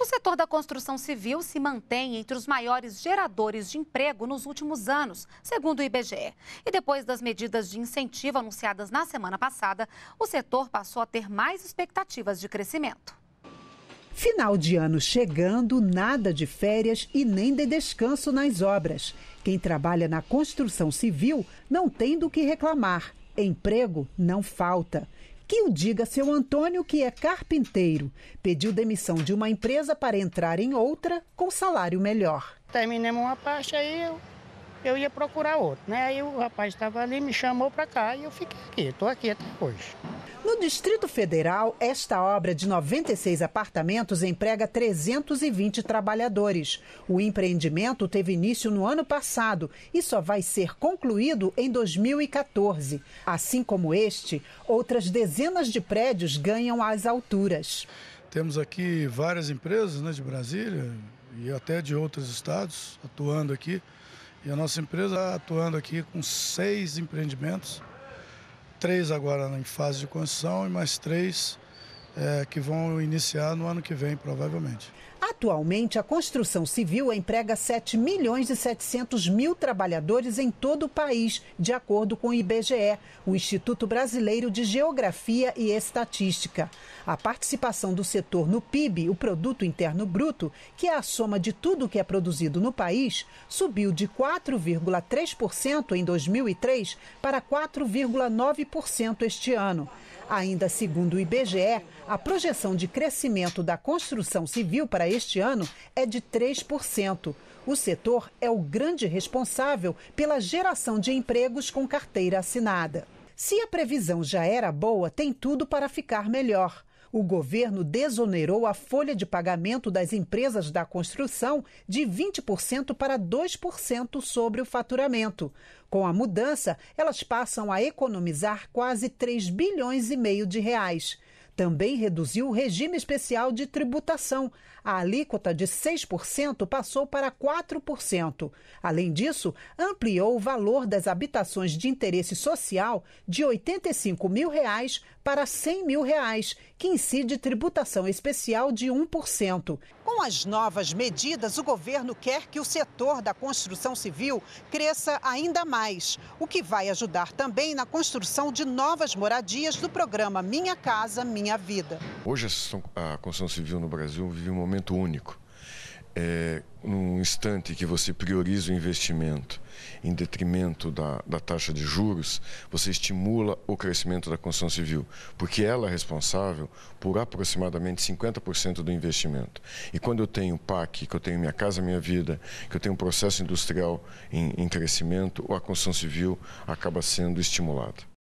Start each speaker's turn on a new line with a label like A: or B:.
A: O setor da construção civil se mantém entre os maiores geradores de emprego nos últimos anos, segundo o IBGE. E depois das medidas de incentivo anunciadas na semana passada, o setor passou a ter mais expectativas de crescimento. Final de ano chegando, nada de férias e nem de descanso nas obras. Quem trabalha na construção civil não tem do que reclamar. Emprego não falta. Que o diga seu Antônio, que é carpinteiro. Pediu demissão de uma empresa para entrar em outra com salário melhor. Terminamos uma parte aí, eu eu ia procurar outro, né? Aí o rapaz estava ali, me chamou para cá e eu fiquei aqui, estou aqui até hoje. No Distrito Federal, esta obra de 96 apartamentos emprega 320 trabalhadores. O empreendimento teve início no ano passado e só vai ser concluído em 2014. Assim como este, outras dezenas de prédios ganham as alturas. Temos aqui várias
B: empresas né, de Brasília e até de outros estados atuando aqui. E a nossa empresa está atuando aqui com seis empreendimentos, três agora em fase de construção e mais três é, que vão iniciar no ano que vem,
A: provavelmente. Atualmente, a construção civil emprega 7 milhões e 700 mil trabalhadores em todo o país, de acordo com o IBGE, o Instituto Brasileiro de Geografia e Estatística. A participação do setor no PIB, o Produto Interno Bruto, que é a soma de tudo o que é produzido no país, subiu de 4,3% em 2003 para 4,9% este ano. Ainda segundo o IBGE, a projeção de crescimento da construção civil para este ano é de 3%. O setor é o grande responsável pela geração de empregos com carteira assinada. Se a previsão já era boa, tem tudo para ficar melhor. O governo desonerou a folha de pagamento das empresas da construção de 20% para 2% sobre o faturamento. Com a mudança, elas passam a economizar quase 3 bilhões e meio de reais. Também reduziu o regime especial de tributação. A alíquota de 6% passou para 4%. Além disso, ampliou o valor das habitações de interesse social de R$ 85 mil reais para R$ 100 mil, reais, que incide tributação especial de 1%. Com as novas medidas, o governo quer que o setor da construção civil cresça ainda mais, o que vai ajudar também na construção de novas moradias do programa Minha Casa Minha Vida.
C: Hoje a construção civil no Brasil vive um momento único é, num instante que você prioriza o investimento em detrimento da, da taxa de juros, você estimula o crescimento da construção civil, porque ela é responsável por aproximadamente 50% do investimento. E quando eu tenho PAC, que eu tenho Minha Casa Minha Vida, que eu tenho um processo industrial em, em crescimento, a construção civil acaba sendo estimulada.